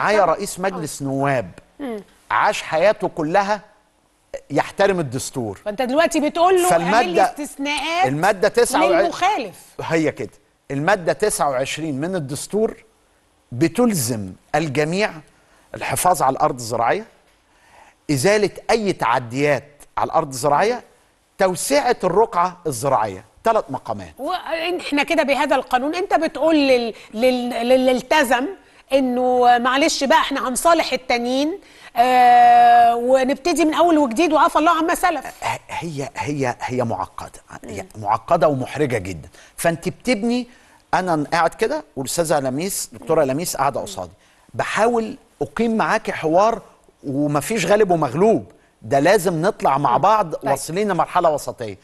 معايا رئيس مجلس نواب عاش حياته كلها يحترم الدستور فانت دلوقتي بتقول له فالمادة استثناءات الماده 29 للمخالف هي كده الماده 29 من الدستور بتلزم الجميع الحفاظ على الارض الزراعيه ازاله اي تعديات على الارض الزراعيه توسعه الرقعه الزراعيه ثلاث مقامات واحنا كده بهذا القانون انت بتقول لل... لل... للالتزم انه معلش بقى احنا هنصالح التانيين آه ونبتدي من اول وجديد وعفى الله عما سلف هي هي هي معقده هي معقده ومحرجه جدا فانت بتبني انا قاعد كده والاستاذه لميس دكتوره لميس قاعده قصادي بحاول اقيم معاكي حوار ومفيش غالب ومغلوب ده لازم نطلع مع بعض طيب. واصلين لمرحله وسطيه